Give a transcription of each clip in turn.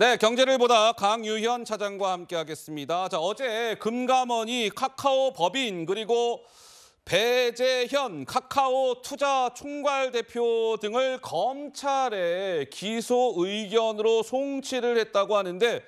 네, 경제를 보다 강유현 차장과 함께하겠습니다. 자, 어제 금감원이 카카오 법인 그리고 배재현 카카오 투자 총괄 대표 등을 검찰에 기소 의견으로 송치를 했다고 하는데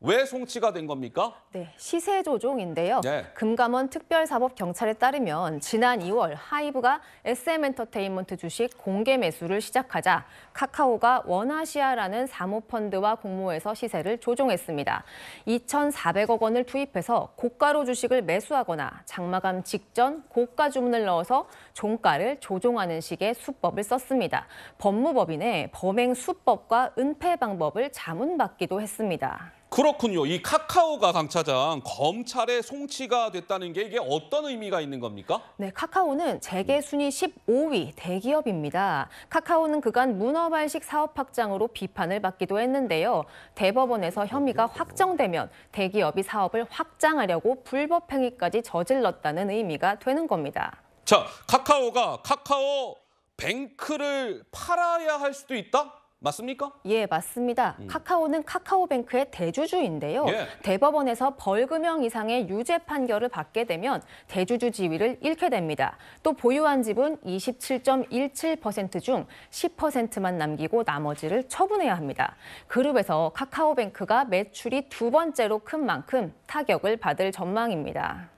왜 송치가 된 겁니까? 네, 시세 조종인데요. 네. 금감원 특별사법경찰에 따르면 지난 2월 하이브가 SM엔터테인먼트 주식 공개 매수를 시작하자 카카오가 원아시아라는 사모펀드와 공모해서 시세를 조종했습니다. 2,400억 원을 투입해서 고가로 주식을 매수하거나 장마감 직전 고가 주문을 넣어서 종가를 조종하는 식의 수법을 썼습니다. 법무법인의 범행 수법과 은폐 방법을 자문받기도 했습니다. 그렇군요. 이 카카오가 강 차장 검찰의 송치가 됐다는 게 이게 어떤 의미가 있는 겁니까? 네, 카카오는 재계 순위 15위 대기업입니다. 카카오는 그간 문어 발식 사업 확장으로 비판을 받기도 했는데요. 대법원에서 혐의가 확정되면 대기업이 사업을 확장하려고 불법 행위까지 저질렀다는 의미가 되는 겁니다. 자, 카카오가 카카오 뱅크를 팔아야 할 수도 있다? 맞습니까? 예, 맞습니다. 음. 카카오는 카카오뱅크의 대주주인데요. 예. 대법원에서 벌금형 이상의 유죄 판결을 받게 되면 대주주 지위를 잃게 됩니다. 또 보유한 지분 27.17%중 10%만 남기고 나머지를 처분해야 합니다. 그룹에서 카카오뱅크가 매출이 두 번째로 큰 만큼 타격을 받을 전망입니다.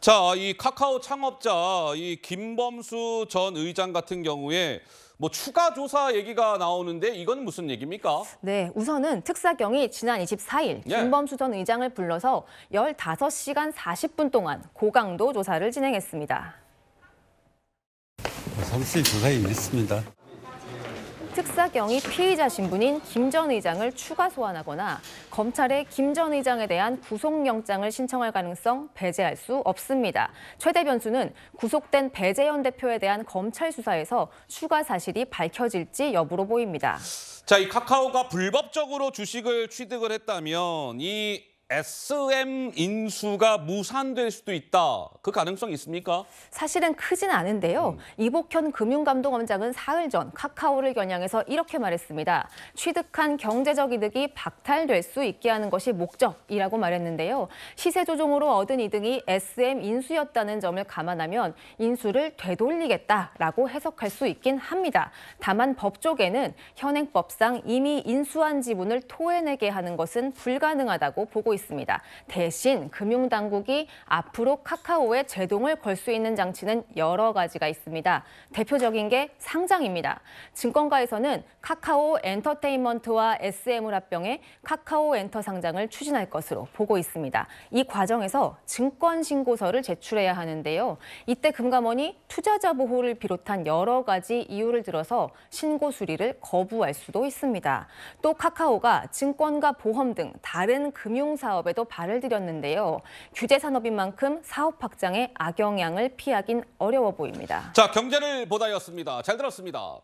자, 이 카카오 창업자 이 김범수 전 의장 같은 경우에 뭐 추가 조사 얘기가 나오는데 이건 무슨 얘기입니까? 네, 우선은 특사경이 지난 24일 예. 김범수 전 의장을 불러서 15시간 40분 동안 고강도 조사를 진행했습니다. 삼시 조사에 임했습니다. 특사경이 피의자 신분인 김 전 의장을 추가 소환하거나 검찰에 김 전 의장에 대한 구속영장을 신청할 가능성 배제할 수 없습니다. 최대 변수는 구속된 배재현 대표에 대한 검찰 수사에서 추가 사실이 밝혀질지 여부로 보입니다. 자, 이 카카오가 불법적으로 주식을 취득을 했다면 이 SM 인수가 무산될 수도 있다. 그가능성 있습니까? 사실은 크진 않은데요. 음. 이복현 금융감독원장은 사흘 전 카카오를 겨냥해서 이렇게 말했습니다. 취득한 경제적 이득이 박탈될 수 있게 하는 것이 목적이라고 말했는데요. 시세 조종으로 얻은 이득이 SM 인수였다는 점을 감안하면 인수를 되돌리겠다라고 해석할 수 있긴 합니다. 다만 법조계는 현행법상 이미 인수한 지분을 토해내게 하는 것은 불가능하다고 보고 있습니다. 있습니다. 대신 금융당국이 앞으로 카카오에 제동을 걸 수 있는 장치는 여러 가지가 있습니다. 대표적인 게 상장입니다. 증권가에서는 카카오 엔터테인먼트와 SM을 합병해 카카오 엔터 상장을 추진할 것으로 보고 있습니다. 이 과정에서 증권신고서를 제출해야 하는데요. 이때 금감원이 투자자 보호를 비롯한 여러 가지 이유를 들어서 신고 수리를 거부할 수도 있습니다. 또 카카오가 증권과 보험 등 다른 금융사 사업에도 발을 들였는데요. 규제 산업인 만큼 사업 확장에 악영향을 피하긴 어려워 보입니다. 자, 경제를 보다였습니다. 잘 들었습니다.